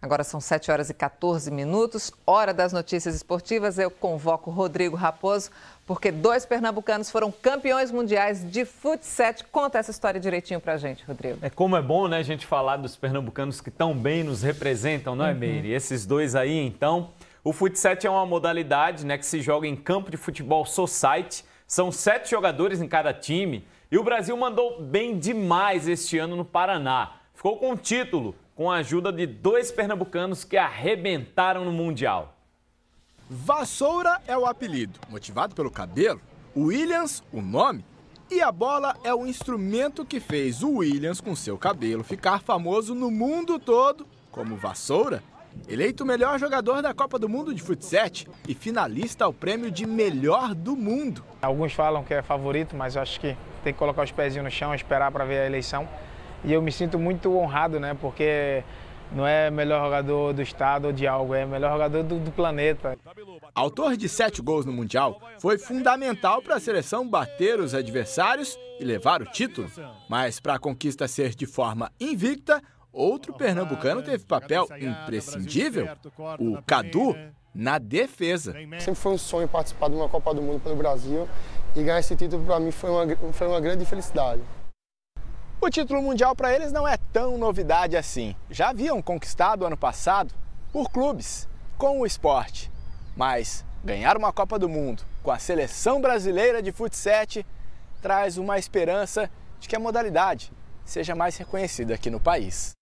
Agora são 7 horas e 14 minutos, hora das notícias esportivas. Eu convoco Rodrigo Raposo, porque dois pernambucanos foram campeões mundiais de futsal. Conta essa história direitinho pra gente, Rodrigo. É como é bom, né, a gente falar dos pernambucanos que tão bem nos representam, não é, uhum. Meire? Esses dois aí, então. O futsal é uma modalidade né, que se joga em campo de futebol society. São sete jogadores em cada time. E o Brasil mandou bem demais este ano no Paraná. Ficou com o título com a ajuda de dois pernambucanos que arrebentaram no Mundial. Vassoura é o apelido, motivado pelo cabelo, Williams, o nome, e a bola é o instrumento que fez o Williams, com seu cabelo, ficar famoso no mundo todo como Vassoura, eleito o melhor jogador da Copa do Mundo de futsal e finalista ao prêmio de melhor do mundo. Alguns falam que é favorito, mas eu acho que tem que colocar os pezinhos no chão, esperar para ver a eleição. E eu me sinto muito honrado, né? Porque não é melhor jogador do estado ou de algo, é melhor jogador do, do planeta. Autor de sete gols no Mundial, foi fundamental para a seleção bater os adversários e levar o título. Mas para a conquista ser de forma invicta, outro pernambucano teve papel imprescindível, o Cadu, na defesa. Sempre foi um sonho participar de uma Copa do Mundo pelo Brasil e ganhar esse título para mim foi uma, foi uma grande felicidade. O título mundial para eles não é tão novidade assim. Já haviam conquistado ano passado por clubes com o esporte, mas ganhar uma Copa do Mundo com a seleção brasileira de futsal traz uma esperança de que a modalidade seja mais reconhecida aqui no país.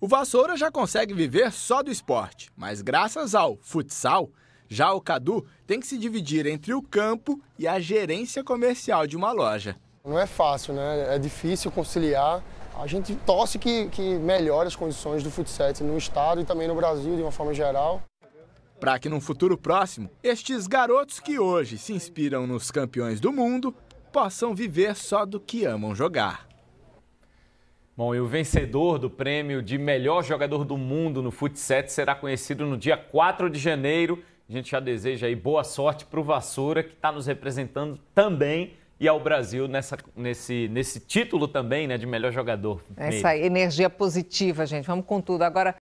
O Vassoura já consegue viver só do esporte, mas graças ao futsal, já o Cadu tem que se dividir entre o campo e a gerência comercial de uma loja. Não é fácil, né? É difícil conciliar. A gente torce que, que melhore as condições do futsal no estado e também no Brasil de uma forma geral. Para que num futuro próximo, estes garotos que hoje se inspiram nos campeões do mundo possam viver só do que amam jogar. Bom, e o vencedor do prêmio de melhor jogador do mundo no futsal será conhecido no dia 4 de janeiro. A gente já deseja aí boa sorte para o Vassoura, que está nos representando também e ao Brasil nessa, nesse, nesse título também né, de melhor jogador. Essa energia positiva, gente. Vamos com tudo. Agora.